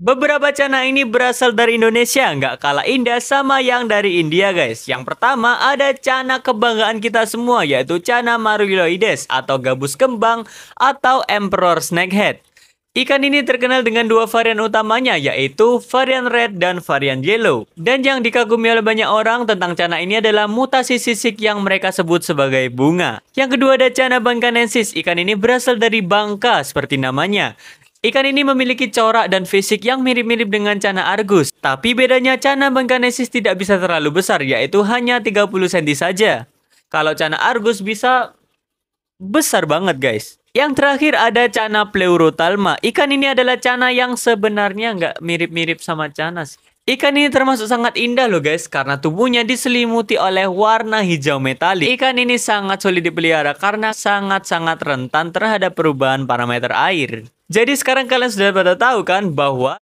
Beberapa cana ini berasal dari Indonesia, nggak kalah indah sama yang dari India guys. Yang pertama ada cana kebanggaan kita semua yaitu cana maruloides atau gabus kembang atau emperor snakehead. Ikan ini terkenal dengan dua varian utamanya yaitu varian red dan varian yellow. Dan yang dikagumi oleh banyak orang tentang cana ini adalah mutasi sisik yang mereka sebut sebagai bunga. Yang kedua ada cana bangkanensis. Ikan ini berasal dari Bangka seperti namanya. Ikan ini memiliki corak dan fisik yang mirip-mirip dengan cana argus, tapi bedanya cana bengkanesis tidak bisa terlalu besar, yaitu hanya 30 cm saja. Kalau cana argus bisa besar banget guys. Yang terakhir ada cana pleurotalma. Ikan ini adalah cana yang sebenarnya nggak mirip-mirip sama cana sih. Ikan ini termasuk sangat indah loh guys karena tubuhnya diselimuti oleh warna hijau metalik. Ikan ini sangat sulit dipelihara karena sangat-sangat rentan terhadap perubahan parameter air. Jadi sekarang kalian sudah pada tahu kan bahwa